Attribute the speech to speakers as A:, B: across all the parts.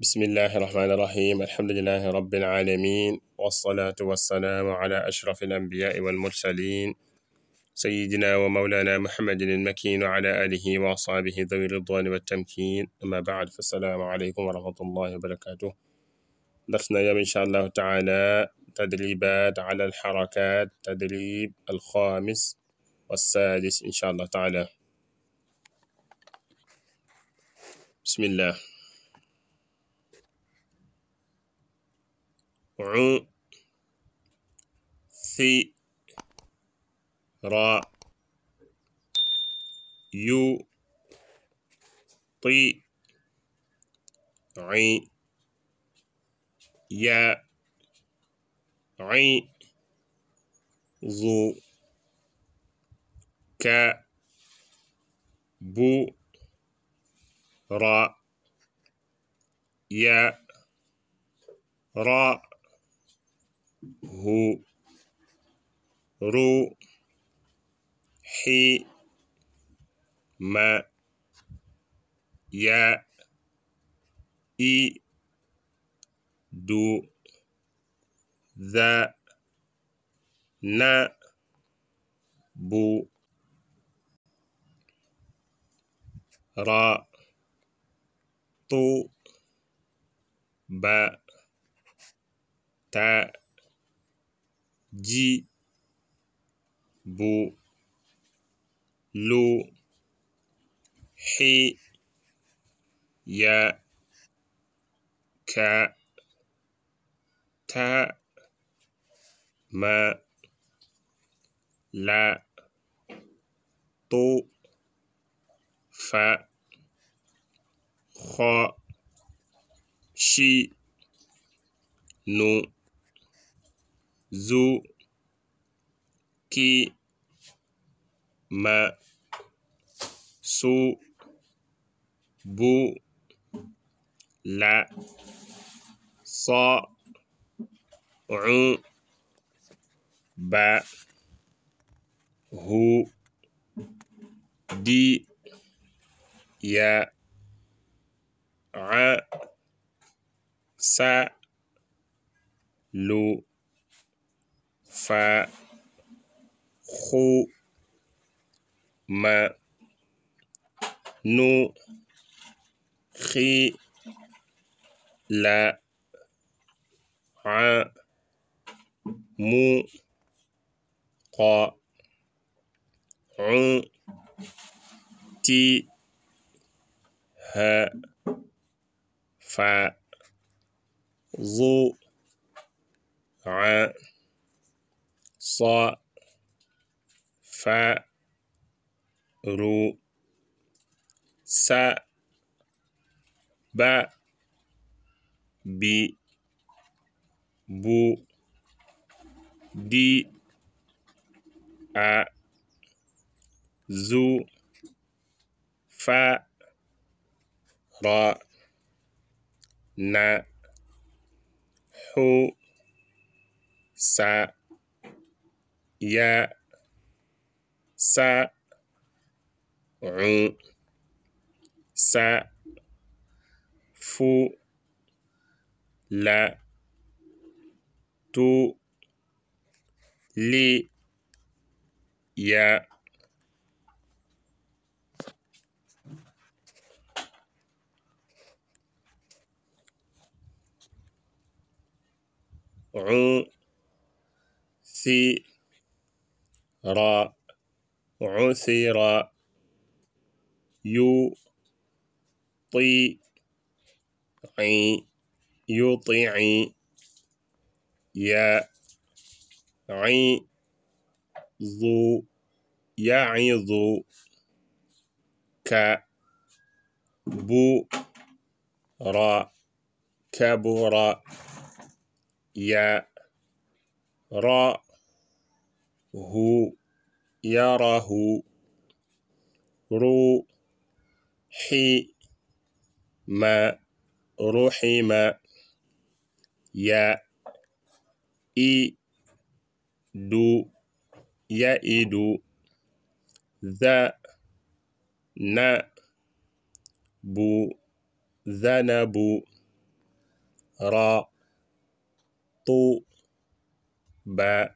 A: بسم الله الرحمن الرحيم الحمد لله رب العالمين والصلاة والسلام على أشرف الأنبياء والمرسلين سيدنا ومولانا محمد المكين وعلى آله وأصحابه ذوي الرضوان والتمكين أما بعد فالسلام عليكم ورحمة الله وبركاته درسنا اليوم إن شاء الله تعالى تدريبات على الحركات تدريب الخامس والسادس إن شاء الله تعالى بسم الله عثر يطيع يعظك برا يرى هو رو حي ما يا إي دو ذا نا بو را طو ب تا ji, bo, lo, he, ya, ka, ta, ma, la, to, fa, kho, shi, no. زو كي ما سو بو لا صا عو با هو دي يا ع سا لو فا خو ما نو خي لا ع مو قا ع تي ها فا ظو ع ص ف رو س ب بي بو دي أ زو ف ر ن حو س يا سا عن سا فو لا تو لي يا عن ثي عثر يطيع يطع يعظ يعظ كبر كبر رأ هو يره رو حي ما رحم يا إي دو يئد ذا نا بو ذنب را طو با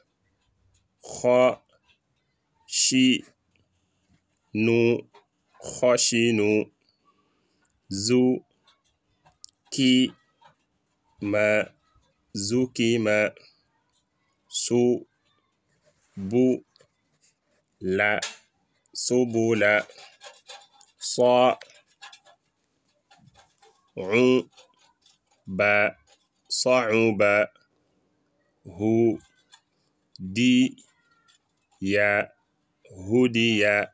A: خشنوا خشنوا زكم زكم سبل سبل صعب صعب هدي يا هودي يا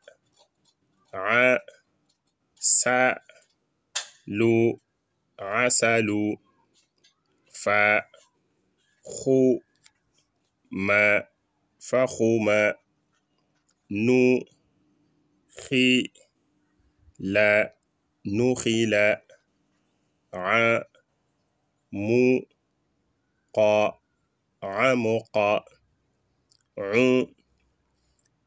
A: عسى لو عسى لو فا خو ما فخو ما نو خي لا نو خي لا ع مو قا عمو قا عو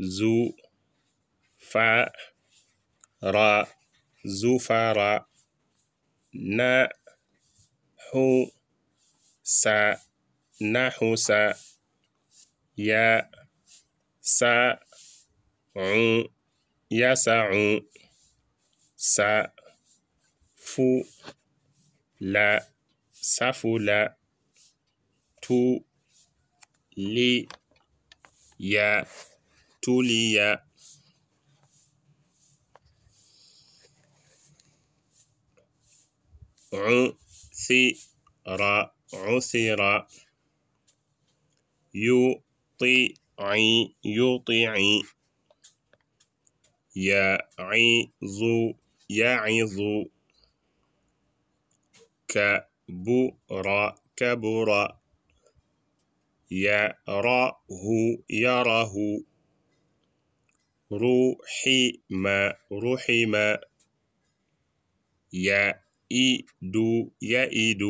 A: زو فا را زو را نا حو سا سا يا سا يا سا عو سا فو لا لا تو لي يا ابتلي عثر عثر يطيع يطيع يعظ يعظ كبر كبر يراه يراه روحي ما رحم رحم يئد يئد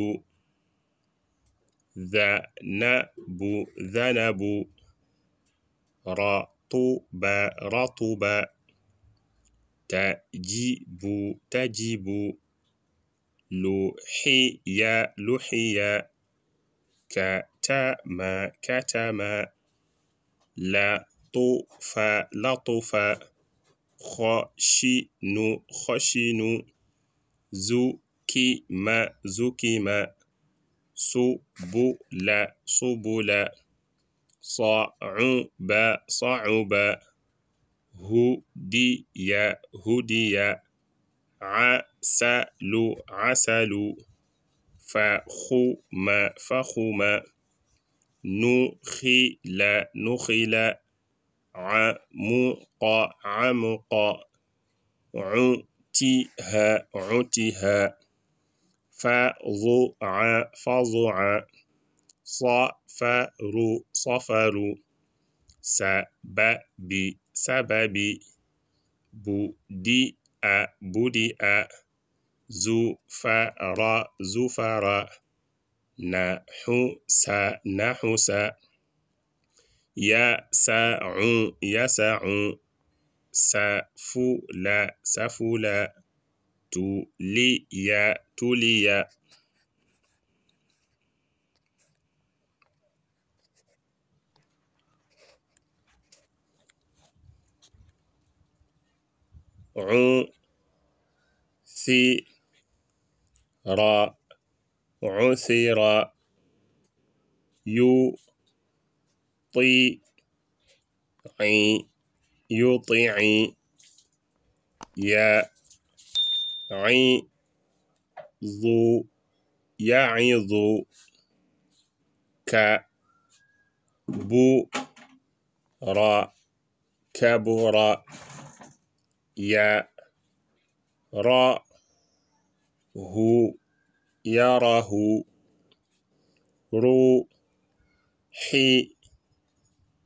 A: ذنب ذنب رطب رطب تجيب تجيب لحي لحي كتم كتم لا طوفا لطفا خشينو خشينو زكيما زكيما سبلا سبلا صعبا صعبا هديا هديا عسل عسل فخما فخما نخلا نخلا عمق عمق عتها عتها فظع فظع صفر صفر سبب سبب بدئ بدئ زفر زفر نحس نحس يا سا عون يا سا عون سا فو لا سا فو لا تو لي يا تو لي يا عون سي را عون سي را يو يطيع يطيع يعظ يعظ كبر كبر را هو يره روحي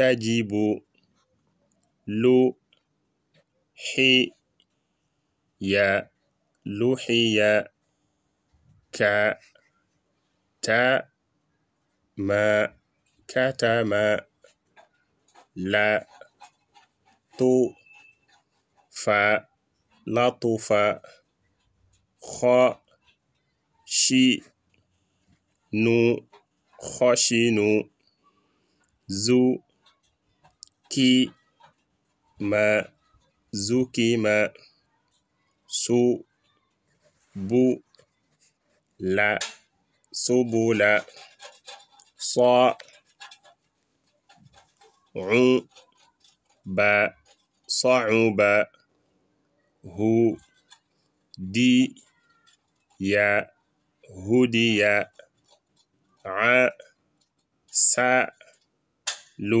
A: تجب لحي لحيك تم كتم لطف لطف خشن خشن زو كي ما زوكي ما سو بو لا سو بو لا صا عو با صا عو هو دي يا هو دي يا عا سا لو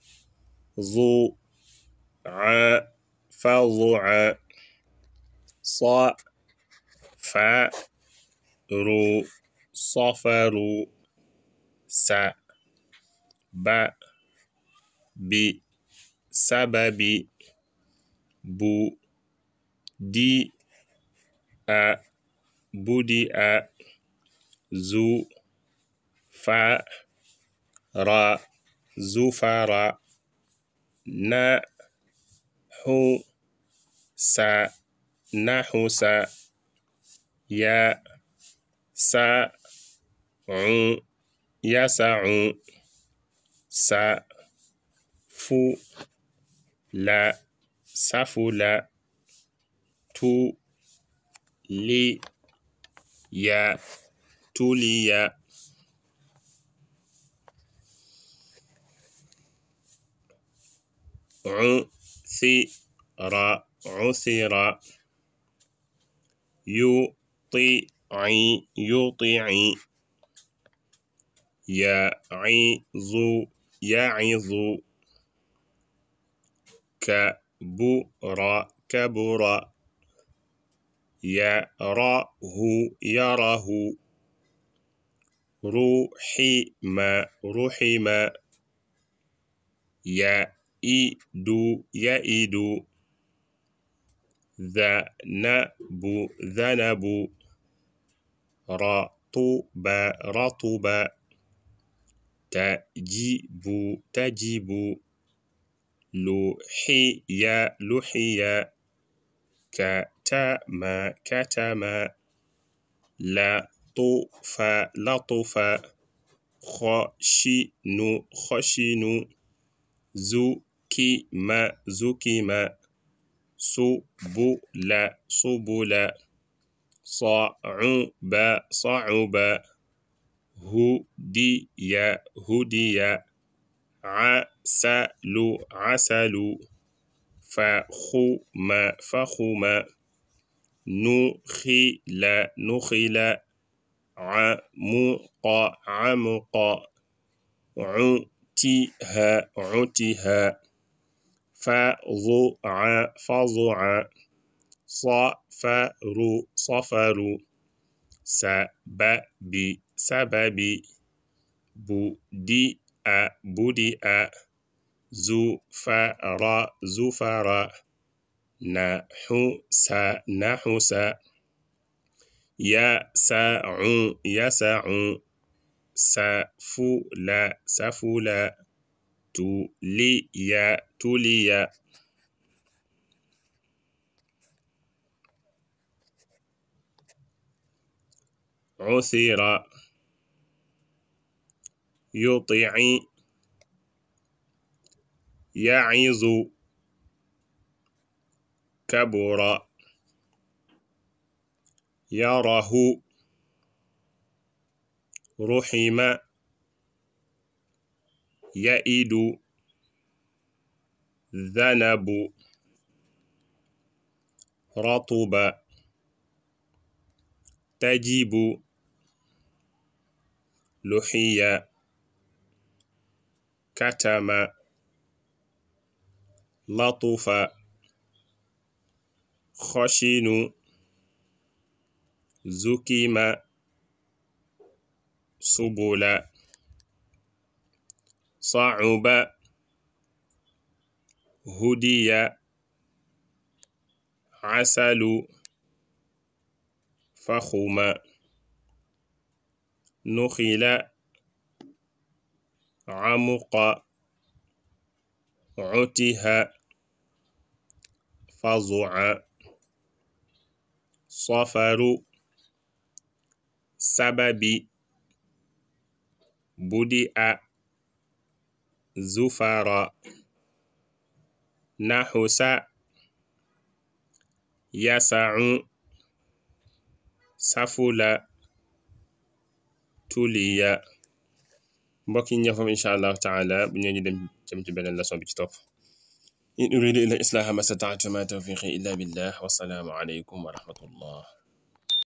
A: ظو ع فظع ص ف رو صفر س ب بسبب بو دي أ بودي أ زو ف را زفر يا نحوس نحوس يسع يسع سفل سفل تولي يا عثر عثر يطيع يطيع يعظ يعظ كبر كبر يراه يراه رحم رحم يا إد يئد ذنب ذنب رطب رطب تجب تجب لحي لحي كتم كتم لطف لطف خشن خشن زو كي ما زو كي ما سو بو لا سو بو لا صا با صا با هو دي عسلو عسلو فخو ما فخو ما نخي لا نخي لا عمق عمق عتها عتها فظع فظع صفر صفر سبب سبب بدئ بدئ زفر زفر نحس نحس يسع يسع سفل سفل تلي تلي عثر يطع يعظ كبر يره رحم يئد ذنب رطب تجيب لحي كتم لطف خشن زكم سبل صعب هدي عسل فخم نخل عمق عتها فظع صفر سبب بدئ زفراء نحس يسع سفل توليا مباكي نيفم ان شاء الله تعالى بنيو ديم تيم تي بنن لاسون بي إن أريد إلا إصلاح ما استطعت فما توفيقي إلا بالله والسلام عليكم ورحمة الله